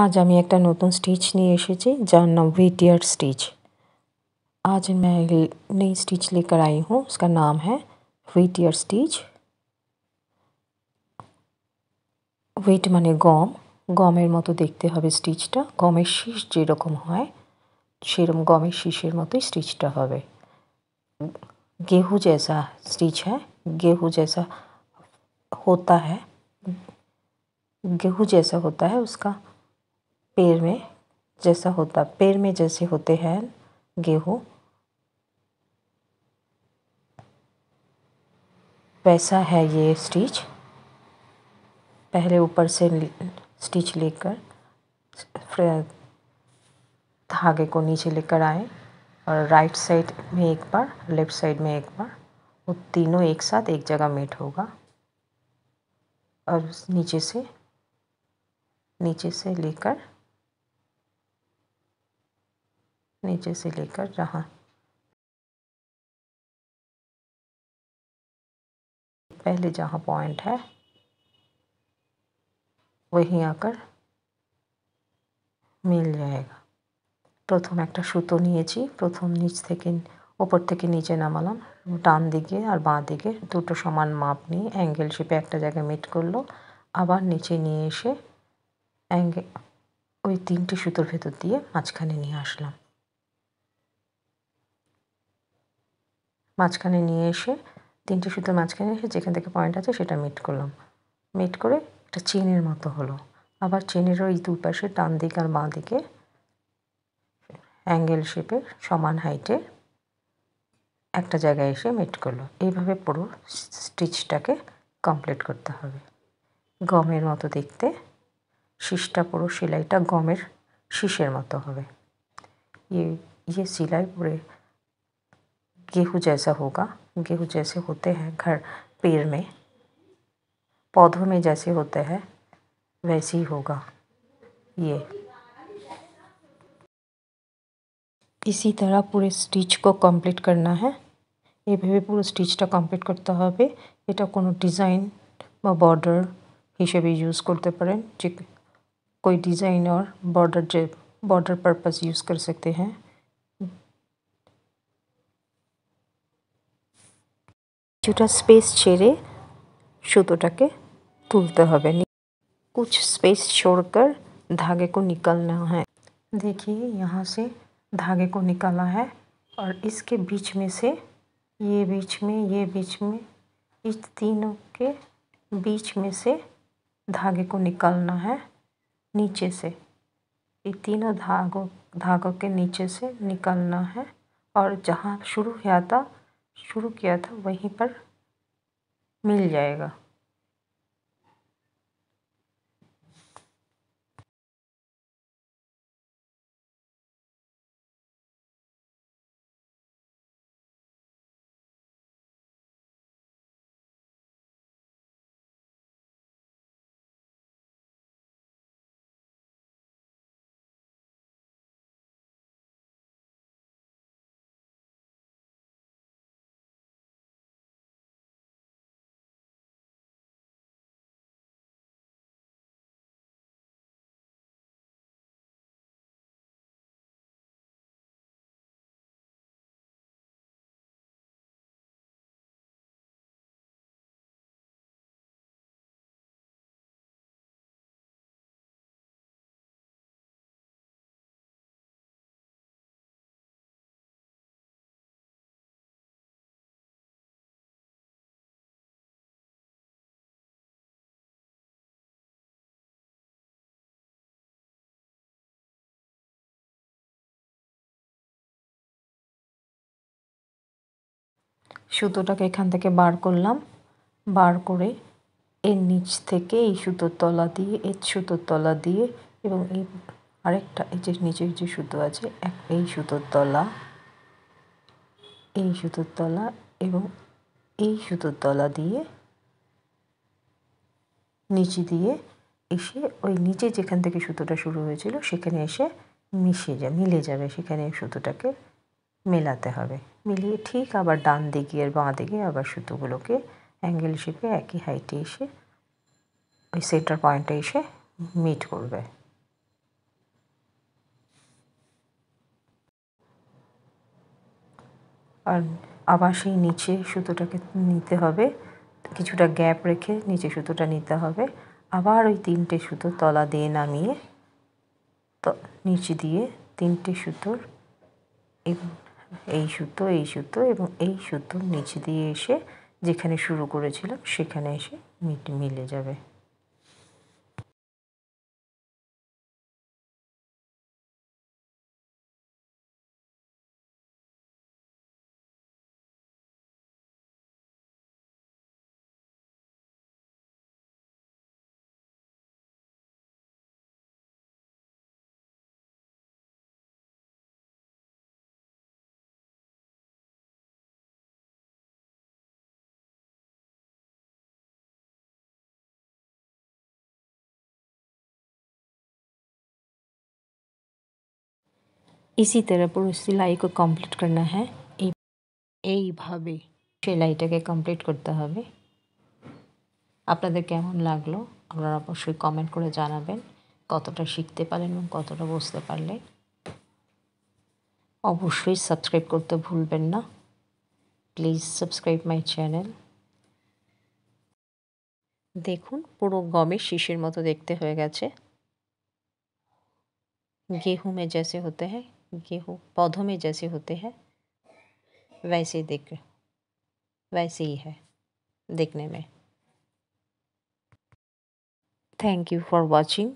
आज আমি একটা নতুন স্টিচ নিয়ে এসেছি জানো ভি টিয়ার স্টিচ আজ আমি এই নতুন স্টিচ लेकर आई हूं उसका नाम है वीटियर स्टीच वेट মানে গম গমের মতো দেখতে হবে স্টিচটা গমের শিষ যেরকম হয় এরকম গমের শিষের মতো স্টিচটা হবে गेहूं जैसा स्टीच है गेहूं जैसा होता है गेहूं जैसा होता है उसका पेड़ में जैसा होता पेड़ में जैसे होते हैं गेहूँ वैसा है ये स्टिच पहले ऊपर से स्टिच लेकर धागे को नीचे लेकर आए और राइट साइड में एक बार लेफ्ट साइड में एक बार वो तीनों एक साथ एक जगह मेट होगा और नीचे से नीचे से लेकर नीचे से लेकर जहाँ पहले जहाँ पॉइंट है वहीं আঁকার মিল জায়গা প্রথম একটা সুতো নিয়েছি প্রথম নিচ থেকে ওপর থেকে নিচে নামালাম ডান দিকে আর বাঁ দিকে দুটো সমান মাপ নিয়ে অ্যাঙ্গেল শেপে একটা জায়গায় মিট করলো আবার নিচে নিয়ে এসে অ্যাঙ্গেল ওই তিনটে সুতোর ভেতর দিয়ে মাঝখানে নিয়ে আসলাম মাঝখানে নিয়ে এসে তিনটে সুতোর মাঝখানে এসে যেখান থেকে পয়েন্ট আছে সেটা মিট করলাম মিট করে একটা চেনের মতো হলো আবার চেনের ওই দুপাশে টান দিক আর বাঁ দিকে অ্যাঙ্গেল শেপে সমান হাইটে একটা জায়গায় এসে মিট করলো এইভাবে পুরো স্টিচটাকে কমপ্লিট করতে হবে গমের মতো দেখতে শীষটা পুরো সেলাইটা গমের শীষের মতো হবে ইয়ে ইয়ে সেলাই পরে गेहूँ जैसा होगा गेहूँ जैसे होते हैं घर पेड़ में पौधों में जैसे होते हैं वैसे ही होगा ये इसी तरह पूरे स्टिच को कंप्लीट करना है এভাবে পুরো স্টিচটা কমপ্লিট করতে হবে এটা কোনো ডিজাইন বা বর্ডার হিসেবে यूज़ करते पड़े যে कोई डिज़ाइन और बॉर्डर बॉर्डर पर्पस यूज़ कर सकते हैं स्पेस স্পেস सूतोटा के तुलते हैं कुछ स्पेस छोड़कर धागे को निकलना है देखिए यहाँ से धागे को निकाला है और इसके बीच में से ये बीच में ये बीच में इस तीनों के बीच में से धागे को निकालना है नीचे से ये तीनों धागों धागों के नीचे से निकालना है और जहाँ शुरू हुआ था शुरू किया था वहीं पर मिल जाएगा সুতোটাকে এখান থেকে বার করলাম বার করে এর নিচ থেকে এই সুতোর তলা দিয়ে এর সুতোর তলা দিয়ে এবং এই আরেকটা এই যে নিচের যে সুতো আছে এক এই সুতোর তলা এই সুতোর তলা এবং এই সুতোর তলা দিয়ে নিচে দিয়ে এসে ওই নিচে যেখান থেকে সুতোটা শুরু হয়েছিল সেখানে এসে মিশে যা মিলে যাবে সেখানে সুতোটাকে মেলাতে হবে মিলিয়ে ঠিক আবার ডান দিকে আর বাঁ দিকে আবার সুতোগুলোকে অ্যাঙ্গেল শেপে একই হাইটে এসে ওই সেন্টার পয়েন্টে এসে মিট করবে আর আবার সেই নিচে সুতোটাকে নিতে হবে কিছুটা গ্যাপ রেখে নিচে সুতোটা নিতে হবে আবার ওই তিনটে সুতো তলা দিয়ে নামিয়ে নিচে দিয়ে তিনটে সুতোর এই সুতো এই সুতো এবং এই সুতো নিচ দিয়ে এসে যেখানে শুরু করেছিলাম সেখানে এসে মিলে যাবে इसी तरह पूरी সেলাই को কমপ্লিট करना है এইভাবে সেলাইটাকে কমপ্লিট করতে হবে আপনাদের কেমন লাগলো আপনারা অবশ্যই কমেন্ট করে জানাবেন কতটা শিখতে পারলেন এবং কতটা বুঝতে পারলেন অবশ্যই সাবস্ক্রাইব করতে ভুলবেন না প্লিজ সাবস্ক্রাইব মাই চ্যানেল দেখুন পুরো গমে শিশির মতো দেখতে হয়ে গেছে গেহু মে জেসে হতে হয় गेहूँ पौधों में जैसे होते हैं वैसे देख वैसे ही है देखने में थैंक यू फॉर वॉचिंग